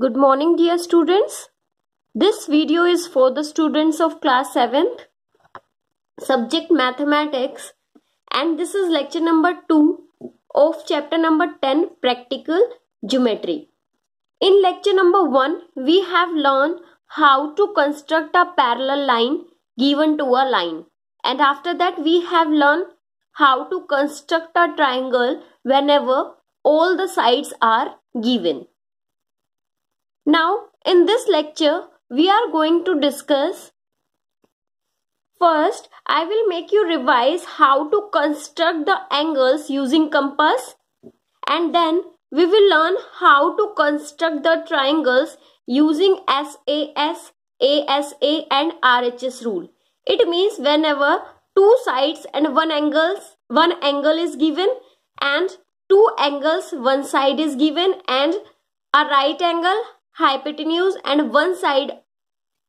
Good morning dear students. This video is for the students of class 7th subject mathematics and this is lecture number 2 of chapter number 10 practical geometry. In lecture number 1 we have learned how to construct a parallel line given to a line and after that we have learned how to construct a triangle whenever all the sides are given. Now, in this lecture, we are going to discuss First, I will make you revise how to construct the angles using compass and then we will learn how to construct the triangles using SAS, ASA and RHS rule. It means whenever two sides and one angles, one angle is given and two angles, one side is given and a right angle hypotenuse and one side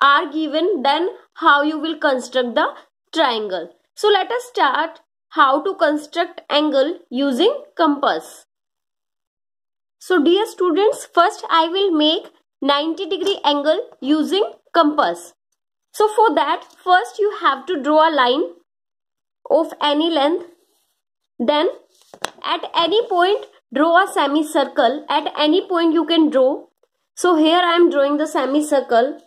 are given then how you will construct the triangle so let us start how to construct angle using compass so dear students first i will make 90 degree angle using compass so for that first you have to draw a line of any length then at any point draw a semicircle at any point you can draw so here I am drawing the semicircle.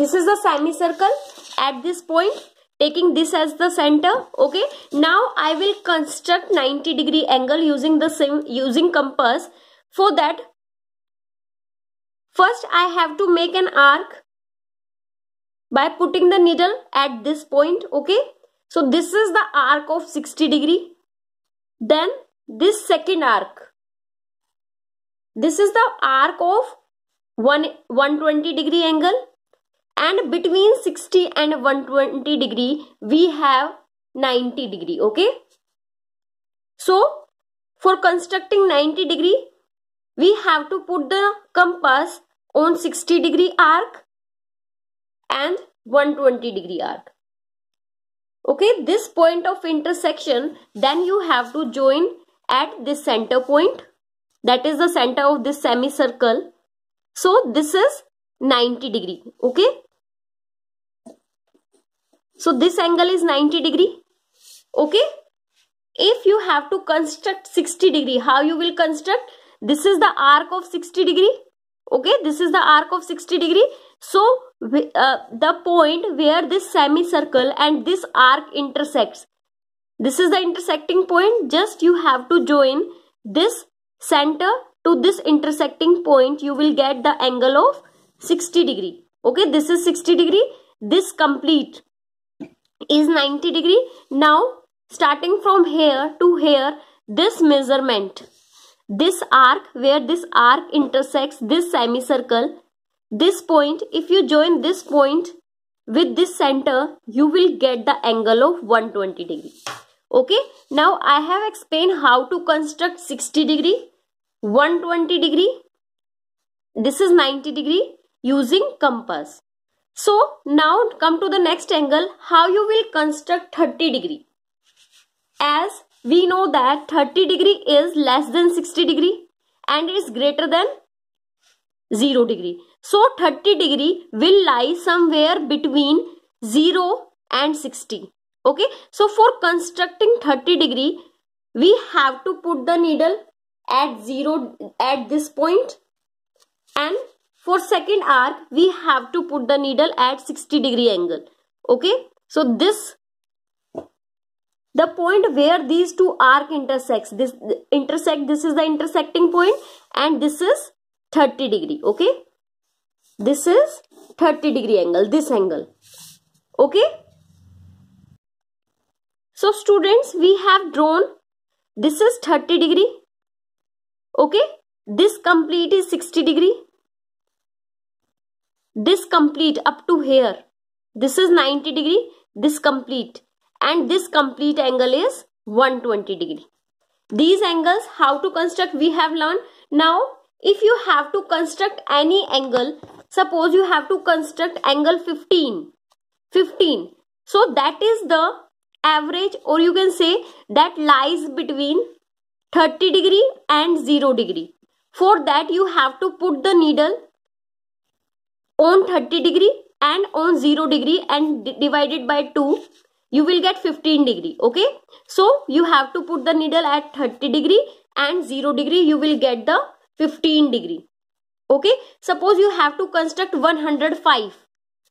This is the semicircle at this point taking this as the center okay now I will construct 90 degree angle using the same using compass for that first I have to make an arc by putting the needle at this point okay so this is the arc of 60 degree then this second arc. This is the arc of one, 120 degree angle and between 60 and 120 degree we have 90 degree okay so for constructing 90 degree we have to put the compass on 60 degree arc and 120 degree arc okay this point of intersection then you have to join at this center point that is the center of this semicircle. So this is 90 degree. Okay. So this angle is 90 degree. Okay. If you have to construct 60 degree, how you will construct? This is the arc of 60 degree. Okay. This is the arc of 60 degree. So uh, the point where this semicircle and this arc intersects this is the intersecting point. Just you have to join this center to this intersecting point. You will get the angle of 60 degree. Okay, this is 60 degree. This complete is 90 degree. Now, starting from here to here, this measurement, this arc where this arc intersects this semicircle, this point, if you join this point with this center, you will get the angle of 120 degree okay now i have explained how to construct 60 degree 120 degree this is 90 degree using compass so now come to the next angle how you will construct 30 degree as we know that 30 degree is less than 60 degree and is greater than 0 degree so 30 degree will lie somewhere between 0 and 60 okay so for constructing 30 degree we have to put the needle at zero at this point and for second arc we have to put the needle at 60 degree angle okay so this the point where these two arc intersects this intersect this is the intersecting point and this is 30 degree okay this is 30 degree angle this angle okay so students, we have drawn, this is 30 degree. Okay, this complete is 60 degree. This complete up to here. This is 90 degree, this complete. And this complete angle is 120 degree. These angles, how to construct we have learned. Now, if you have to construct any angle, suppose you have to construct angle 15. 15. So that is the average or you can say that lies between 30 degree and 0 degree. For that you have to put the needle on 30 degree and on 0 degree and divided by 2 you will get 15 degree okay so you have to put the needle at 30 degree and 0 degree you will get the 15 degree okay suppose you have to construct 105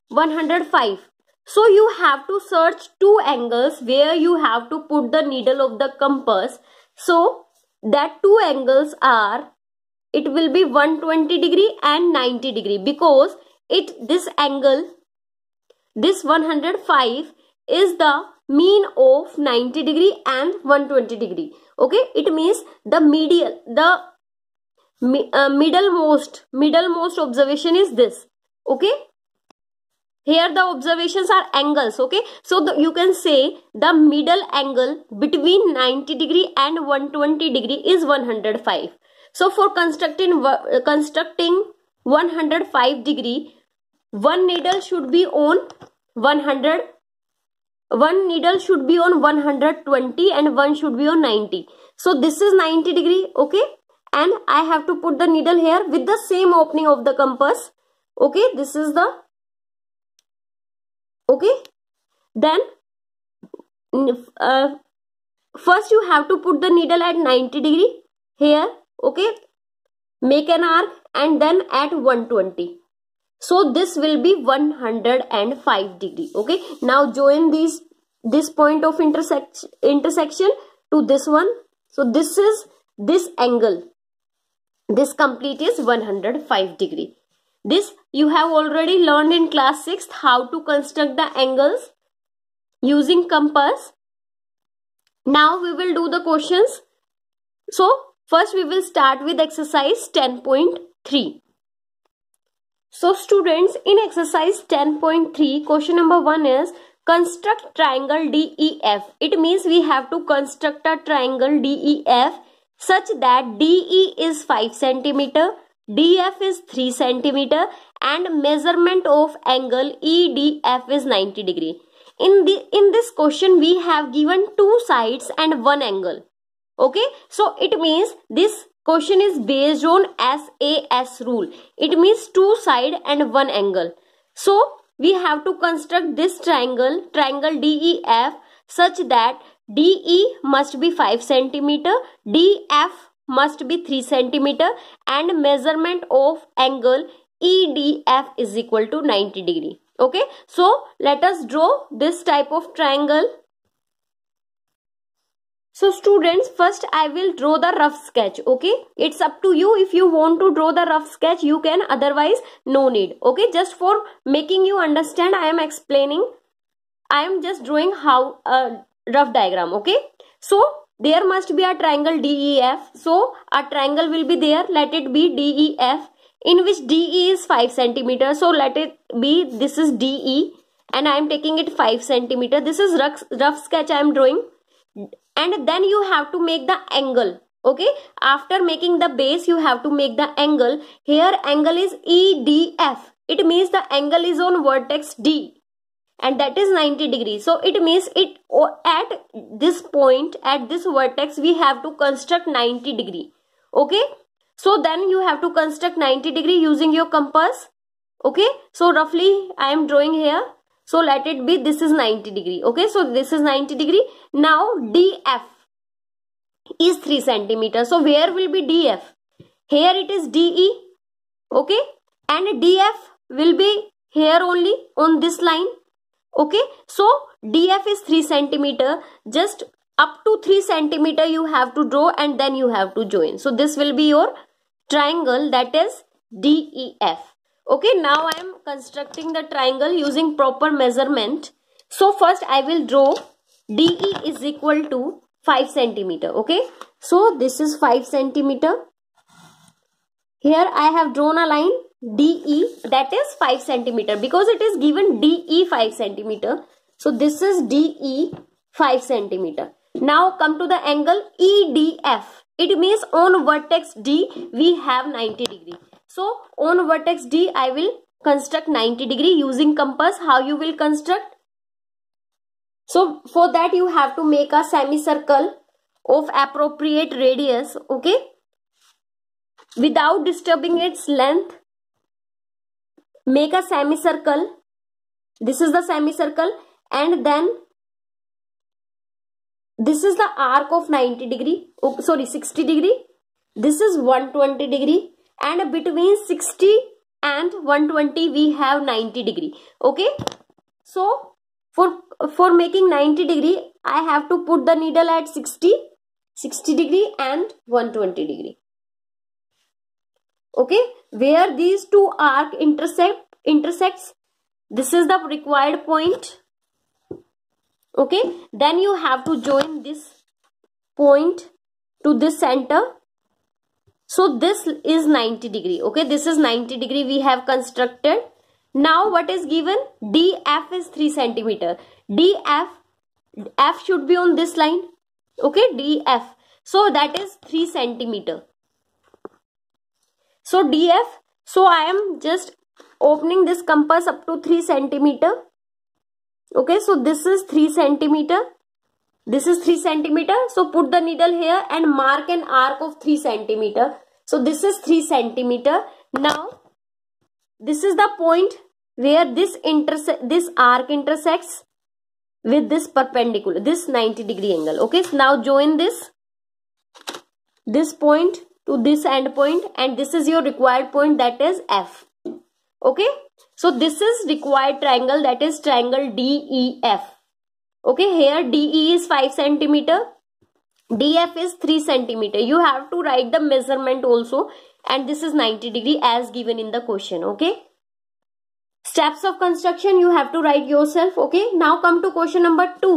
105 so you have to search two angles where you have to put the needle of the compass. So that two angles are, it will be 120 degree and 90 degree because it this angle, this 105 is the mean of 90 degree and 120 degree. Okay, it means the medial, the uh, middlemost, middlemost observation is this. Okay, here the observations are angles okay so the, you can say the middle angle between 90 degree and 120 degree is 105 so for constructing uh, constructing 105 degree one needle should be on 100 one needle should be on 120 and one should be on 90 so this is 90 degree okay and i have to put the needle here with the same opening of the compass okay this is the okay then uh, first you have to put the needle at 90 degree here okay make an arc and then at 120 so this will be 105 degree okay now join these this point of intersection intersection to this one so this is this angle this complete is 105 degree this you have already learned in class 6th how to construct the angles using compass. Now we will do the questions. So first we will start with exercise 10.3. So students in exercise 10.3 question number 1 is construct triangle DEF. It means we have to construct a triangle DEF such that DE is 5 centimeter DF is 3 centimeter and measurement of angle EDF is 90 degree. In, the, in this question, we have given two sides and one angle. Okay, so it means this question is based on SAS rule. It means two side and one angle. So, we have to construct this triangle, triangle DEF such that DE must be 5 centimeter, DF must be 3 centimeter and measurement of angle EDF is equal to 90 degree. Okay. So, let us draw this type of triangle. So students, first I will draw the rough sketch, okay? It's up to you. If you want to draw the rough sketch, you can. Otherwise, no need, okay? Just for making you understand, I am explaining. I am just drawing how a uh, rough diagram, okay? So there must be a triangle DEF. So a triangle will be there. Let it be DEF in which DE is 5 centimeter. So let it be this is DE and I am taking it 5 centimeter. This is rough, rough sketch I am drawing. And then you have to make the angle. Okay. After making the base you have to make the angle. Here angle is EDF. It means the angle is on vertex D and that is 90 degrees so it means it at this point at this vertex we have to construct 90 degree okay so then you have to construct 90 degree using your compass okay so roughly i am drawing here so let it be this is 90 degree okay so this is 90 degree now df is 3 centimeter so where will be df here it is de okay and df will be here only on this line okay so df is 3 centimeter just up to 3 centimeter you have to draw and then you have to join so this will be your triangle that is def okay now i am constructing the triangle using proper measurement so first i will draw de is equal to 5 centimeter okay so this is 5 centimeter here I have drawn a line DE that is 5 centimeter because it is given DE 5 centimeter. So this is DE 5 centimeter. Now come to the angle EDF. It means on vertex D we have 90 degree. So on vertex D I will construct 90 degree using compass. How you will construct? So for that you have to make a semicircle of appropriate radius. Okay without disturbing its length make a semicircle this is the semicircle and then this is the arc of 90 degree oh, sorry 60 degree this is 120 degree and between 60 and 120 we have 90 degree okay so for for making 90 degree i have to put the needle at 60 60 degree and 120 degree okay where these two arc intersect intersects this is the required point okay then you have to join this point to this center so this is 90 degree okay this is 90 degree we have constructed now what is given df is 3 centimeter df f should be on this line okay df so that is 3 centimeter so df so i am just opening this compass up to 3 centimeter okay so this is 3 centimeter this is 3 centimeter so put the needle here and mark an arc of 3 centimeter so this is 3 centimeter now this is the point where this intersect this arc intersects with this perpendicular this 90 degree angle okay so now join this this point to this end point and this is your required point that is F. Okay. So this is required triangle that is triangle DEF. Okay. Here DE is 5 centimeter. DF is 3 centimeter. You have to write the measurement also and this is 90 degree as given in the question. Okay. Steps of construction you have to write yourself. Okay. Now come to question number 2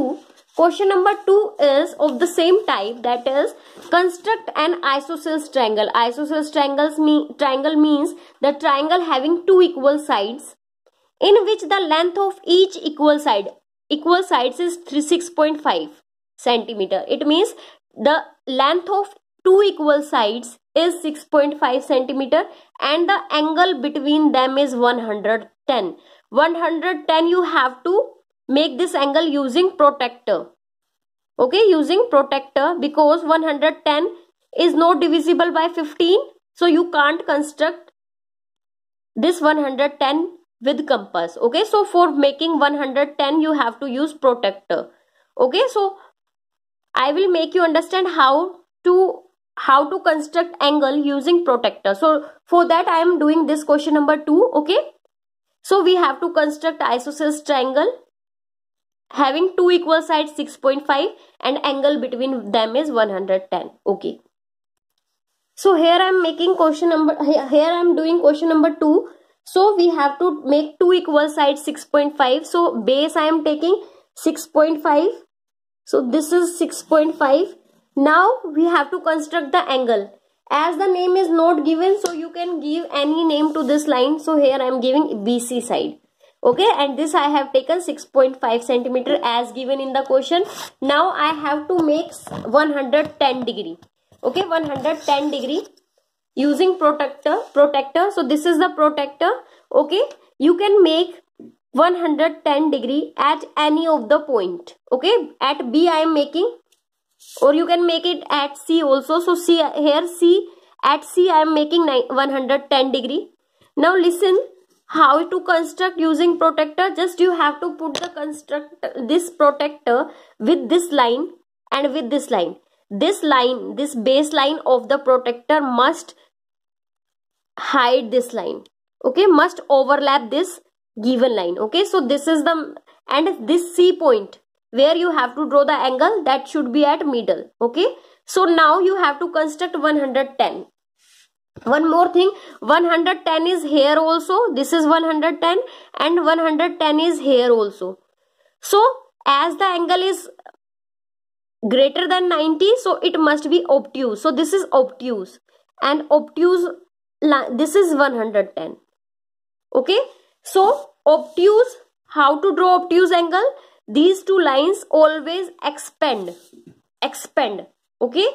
Question number 2 is of the same type that is construct an isosceles triangle. Isosceles triangles mean, triangle means the triangle having two equal sides in which the length of each equal side equal sides is 6.5 centimeter. It means the length of two equal sides is 6.5 centimeter and the angle between them is 110. 110 you have to make this angle using protractor okay using protractor because 110 is not divisible by 15 so you can't construct this 110 with compass okay so for making 110 you have to use protractor okay so i will make you understand how to how to construct angle using protractor so for that i am doing this question number 2 okay so we have to construct isosceles triangle having two equal sides 6.5 and angle between them is 110 okay so here i am making question number here i am doing question number 2 so we have to make two equal sides 6.5 so base i am taking 6.5 so this is 6.5 now we have to construct the angle as the name is not given so you can give any name to this line so here i am giving bc side okay and this I have taken 6.5 centimeter as given in the question now I have to make 110 degree okay 110 degree using protector protector so this is the protector okay you can make 110 degree at any of the point okay at b i am making or you can make it at c also so c here c at c i am making 110 degree now listen how to construct using protector just you have to put the construct this protector with this line and with this line this line this baseline of the protector must hide this line okay must overlap this given line okay so this is the and this c point where you have to draw the angle that should be at middle okay so now you have to construct 110 one more thing 110 is here also this is 110 and 110 is here also so as the angle is greater than 90 so it must be obtuse so this is obtuse and obtuse this is 110 okay so obtuse how to draw obtuse angle these two lines always expand expand okay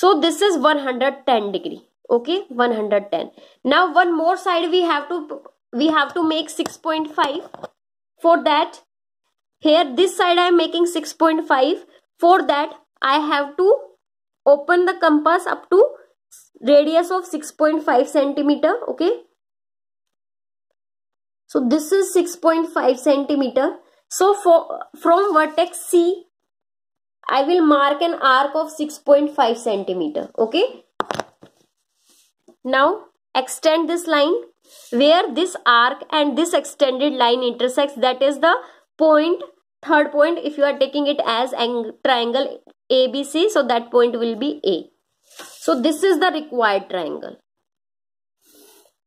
so this is 110 degree okay 110 now one more side we have to we have to make 6.5 for that here this side i am making 6.5 for that i have to open the compass up to radius of 6.5 centimeter okay so this is 6.5 centimeter so for from vertex c I will mark an arc of 6.5 centimeter. Okay. Now extend this line where this arc and this extended line intersects that is the point third point if you are taking it as triangle ABC so that point will be A. So this is the required triangle.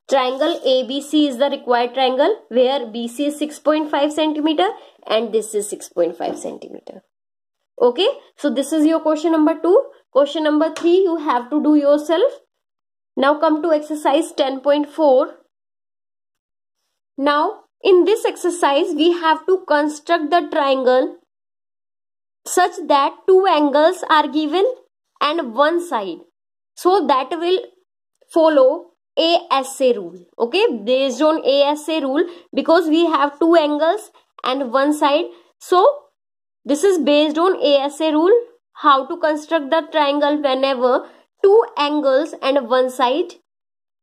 Triangle ABC is the required triangle where BC is 6.5 centimeter and this is 6.5 centimeter okay so this is your question number 2 question number 3 you have to do yourself now come to exercise 10.4 now in this exercise we have to construct the triangle such that two angles are given and one side so that will follow ASA rule okay based on ASA rule because we have two angles and one side so this is based on ASA rule, how to construct the triangle whenever two angles and one side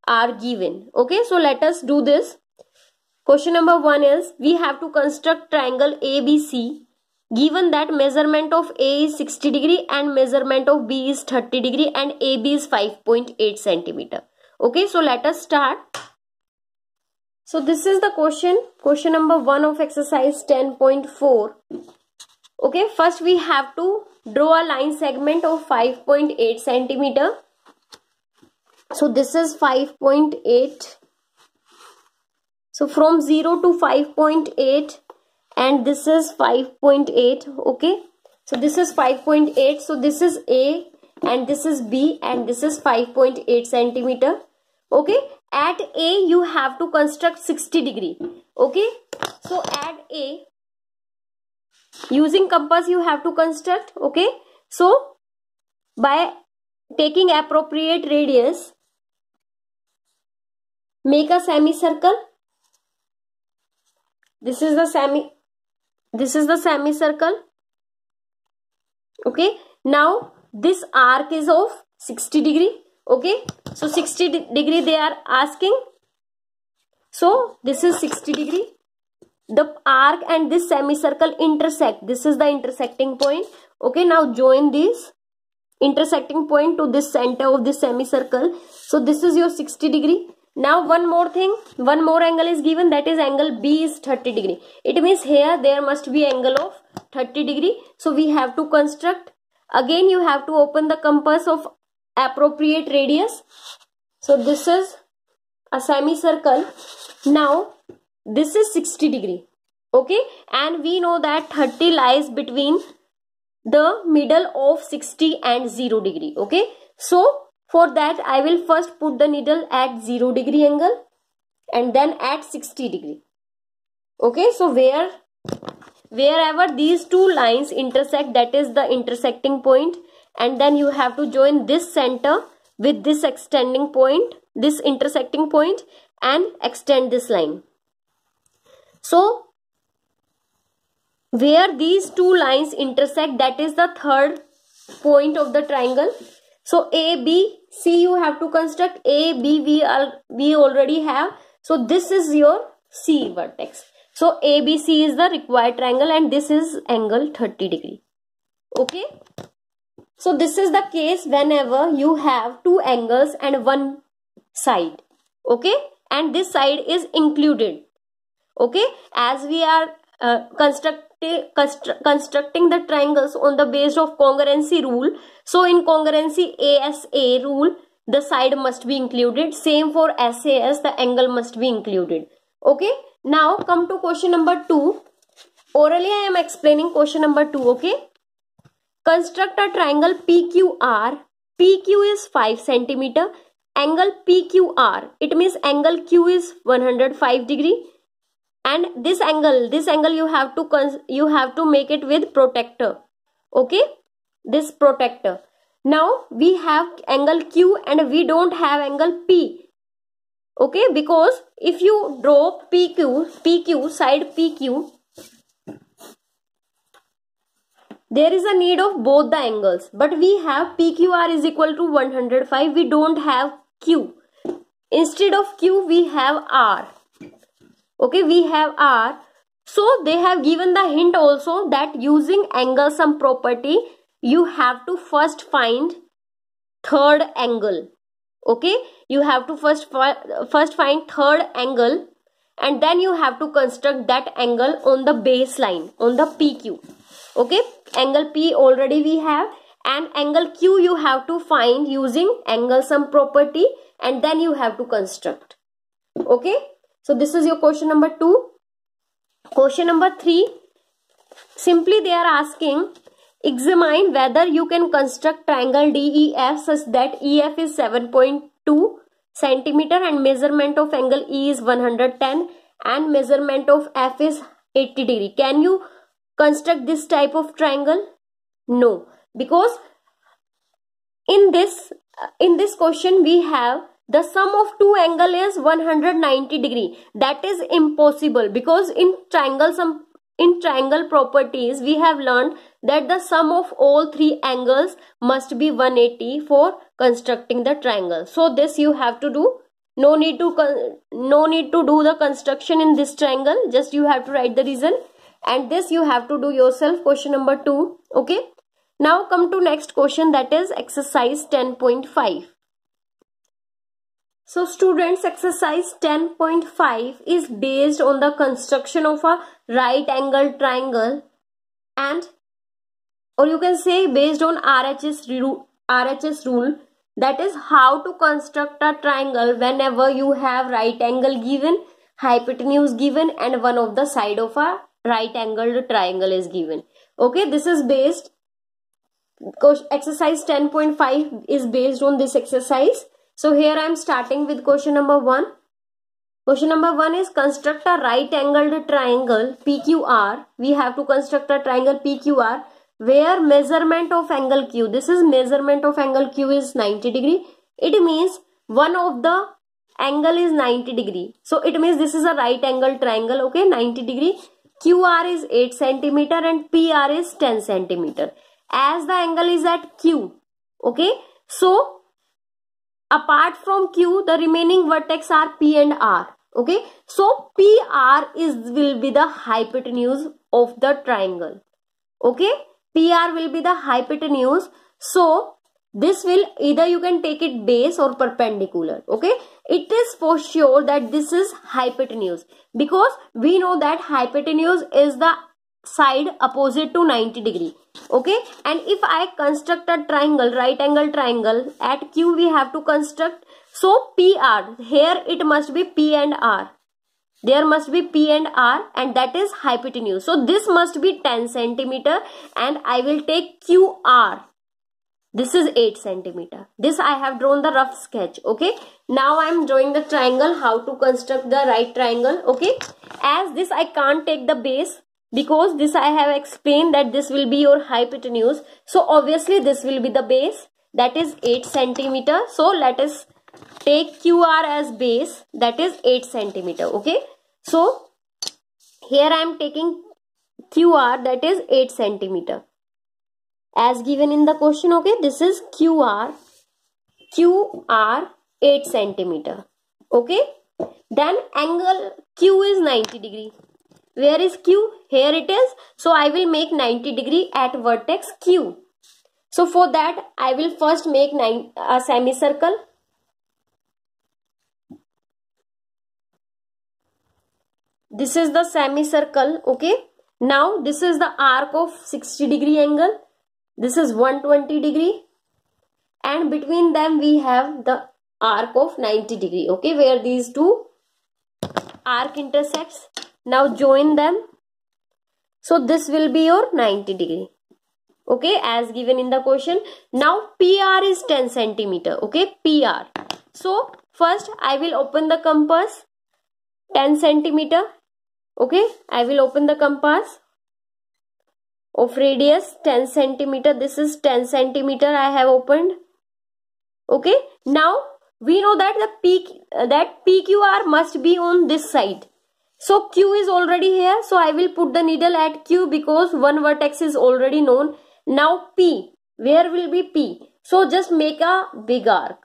are given. Okay, so let us do this. Question number one is, we have to construct triangle ABC given that measurement of A is 60 degree and measurement of B is 30 degree and AB is 5.8 centimeter. Okay, so let us start. So this is the question, question number 1 of exercise 10.4 okay first we have to draw a line segment of 5.8 centimeter so this is 5.8 so from 0 to 5.8 and this is 5.8 okay so this is 5.8 so this is a and this is b and this is 5.8 centimeter okay at a you have to construct 60 degree okay so at a using compass you have to construct okay so by taking appropriate radius make a semicircle this is the semi this is the semicircle okay now this arc is of 60 degree okay so 60 degree they are asking so this is 60 degree the arc and this semicircle intersect this is the intersecting point okay now join this intersecting point to this center of this semicircle so this is your 60 degree now one more thing one more angle is given that is angle b is 30 degree it means here there must be angle of 30 degree so we have to construct again you have to open the compass of appropriate radius so this is a semicircle now this is 60 degree okay and we know that 30 lies between the middle of 60 and 0 degree okay so for that I will first put the needle at 0 degree angle and then at 60 degree okay so where wherever these two lines intersect that is the intersecting point and then you have to join this center with this extending point this intersecting point and extend this line so where these two lines intersect that is the third point of the triangle. So A, B, C you have to construct. A, B we, are, we already have. So this is your C vertex. So ABC is the required triangle and this is angle 30 degree. Okay. So this is the case whenever you have two angles and one side. Okay. And this side is included okay as we are uh, constructing constru constructing the triangles on the base of congruency rule so in congruency asa rule the side must be included same for sas the angle must be included okay now come to question number 2 orally i am explaining question number 2 okay construct a triangle pqr pq is 5 centimeter angle pqr it means angle q is 105 degree and this angle this angle you have to you have to make it with protector okay this protector now we have angle q and we don't have angle p okay because if you draw pq pq side pq there is a need of both the angles but we have pqr is equal to 105 we don't have q instead of q we have r okay we have r so they have given the hint also that using angle sum property you have to first find third angle okay you have to first first find third angle and then you have to construct that angle on the baseline on the pq okay angle p already we have and angle q you have to find using angle sum property and then you have to construct okay so this is your question number 2. Question number 3. Simply they are asking examine whether you can construct triangle DEF such that EF is 7.2 centimeter and measurement of angle E is 110 and measurement of F is 80 degree. Can you construct this type of triangle? No, because in this uh, in this question we have the sum of two angle is 190 degree that is impossible because in triangle some in triangle properties we have learned that the sum of all three angles must be 180 for constructing the triangle so this you have to do no need to no need to do the construction in this triangle just you have to write the reason and this you have to do yourself question number 2 okay now come to next question that is exercise 10.5 so students exercise 10.5 is based on the construction of a right angle triangle and or you can say based on RHS rule, RHS rule that is how to construct a triangle whenever you have right angle given, hypotenuse given and one of the side of a right angled triangle is given. Okay, this is based, exercise 10.5 is based on this exercise so here I am starting with question number 1. Question number 1 is construct a right angled triangle PQR. We have to construct a triangle PQR where measurement of angle Q, this is measurement of angle Q is 90 degree. It means one of the angle is 90 degree. So it means this is a right angle triangle, okay, 90 degree. QR is 8 centimeter and PR is 10 centimeter. As the angle is at Q, okay, so apart from q the remaining vertex are p and r okay so pr is will be the hypotenuse of the triangle okay pr will be the hypotenuse so this will either you can take it base or perpendicular okay it is for sure that this is hypotenuse because we know that hypotenuse is the side opposite to 90 degree okay and if i construct a triangle right angle triangle at q we have to construct so pr here it must be p and r there must be p and r and that is hypotenuse so this must be 10 centimeter and i will take qr this is 8 centimeter this i have drawn the rough sketch okay now i am drawing the triangle how to construct the right triangle okay as this i can't take the base because this I have explained that this will be your hypotenuse. So obviously this will be the base that is 8 centimeter. So let us take QR as base that is 8 centimeter. Okay. So here I am taking QR that is 8 centimeter. As given in the question. Okay. This is QR. QR 8 centimeter. Okay. Then angle Q is 90 degree. Where is Q? Here it is. So I will make 90 degree at vertex Q. So for that I will first make a uh, semicircle. This is the semicircle. Okay. Now this is the arc of 60 degree angle. This is 120 degree. And between them we have the arc of 90 degree. Okay. Where these two arc intersects now join them. So this will be your 90 degree. Okay, as given in the question. Now PR is 10 centimeter. Okay, PR. So first I will open the compass 10 centimeter. Okay, I will open the compass of radius 10 centimeter. This is 10 centimeter I have opened. Okay, now we know that the peak that PQR must be on this side so Q is already here. So I will put the needle at Q because one vertex is already known. Now P. Where will be P? So just make a big arc.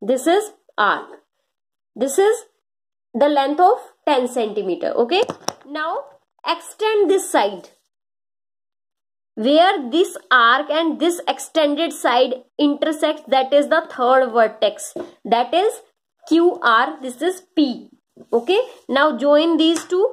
This is arc. This is the length of 10 centimeter. Okay. Now extend this side. Where this arc and this extended side intersect that is the third vertex. That is QR. This is P okay now join these two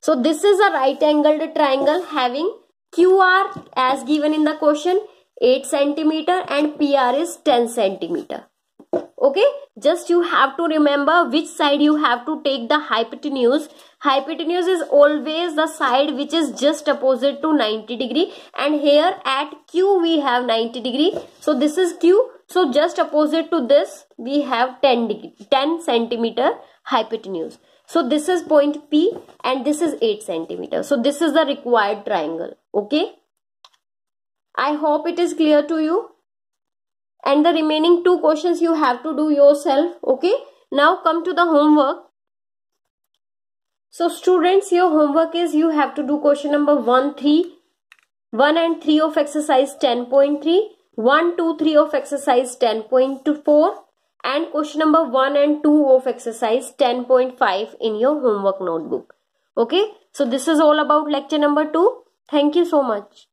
so this is a right angled triangle having QR as given in the question 8 centimeter and PR is 10 centimeter okay just you have to remember which side you have to take the hypotenuse hypotenuse is always the side which is just opposite to 90 degree and here at q we have 90 degree so this is q so just opposite to this, we have 10, 10 centimeter hypotenuse. So this is point P and this is 8 centimeter. So this is the required triangle. Okay. I hope it is clear to you. And the remaining two questions you have to do yourself. Okay. Now come to the homework. So students, your homework is you have to do question number 1, 3, 1 and 3 of exercise 10.3 1, 2, 3 of exercise 10.4 and question number 1 and 2 of exercise 10.5 in your homework notebook. Okay, so this is all about lecture number 2. Thank you so much.